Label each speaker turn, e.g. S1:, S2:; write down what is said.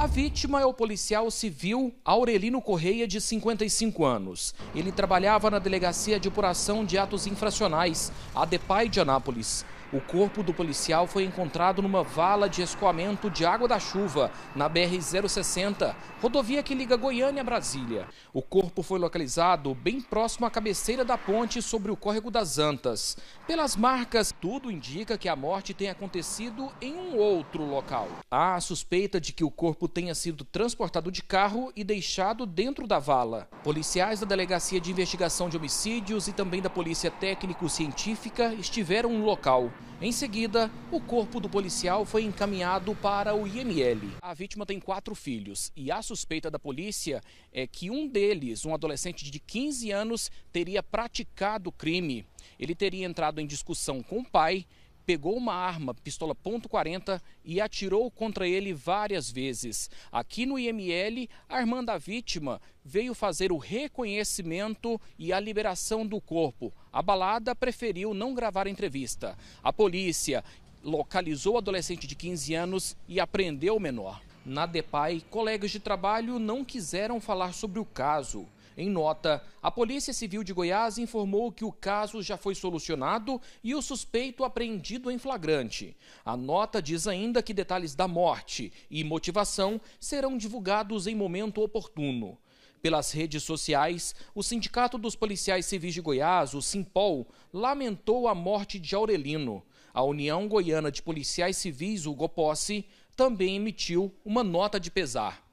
S1: A vítima é o policial civil Aurelino Correia, de 55 anos. Ele trabalhava na Delegacia de Apuração de Atos Infracionais, a DEPAI de Anápolis. O corpo do policial foi encontrado numa vala de escoamento de água da chuva, na BR-060, rodovia que liga Goiânia a Brasília. O corpo foi localizado bem próximo à cabeceira da ponte sobre o córrego das Antas. Pelas marcas, tudo indica que a morte tenha acontecido em um outro local. Há a suspeita de que o corpo tenha sido transportado de carro e deixado dentro da vala. Policiais da Delegacia de Investigação de Homicídios e também da Polícia Técnico-Científica estiveram no local. Em seguida, o corpo do policial foi encaminhado para o IML. A vítima tem quatro filhos e a suspeita da polícia é que um deles, um adolescente de 15 anos, teria praticado crime. Ele teria entrado em discussão com o pai pegou uma arma, pistola .40, e atirou contra ele várias vezes. Aqui no IML, a irmã da vítima veio fazer o reconhecimento e a liberação do corpo. A balada preferiu não gravar a entrevista. A polícia localizou o adolescente de 15 anos e apreendeu o menor. Na DEPAI, colegas de trabalho não quiseram falar sobre o caso. Em nota, a Polícia Civil de Goiás informou que o caso já foi solucionado e o suspeito apreendido em flagrante. A nota diz ainda que detalhes da morte e motivação serão divulgados em momento oportuno. Pelas redes sociais, o Sindicato dos Policiais Civis de Goiás, o Simpol, lamentou a morte de Aurelino. A União Goiana de Policiais Civis, o GOPOSSE, também emitiu uma nota de pesar.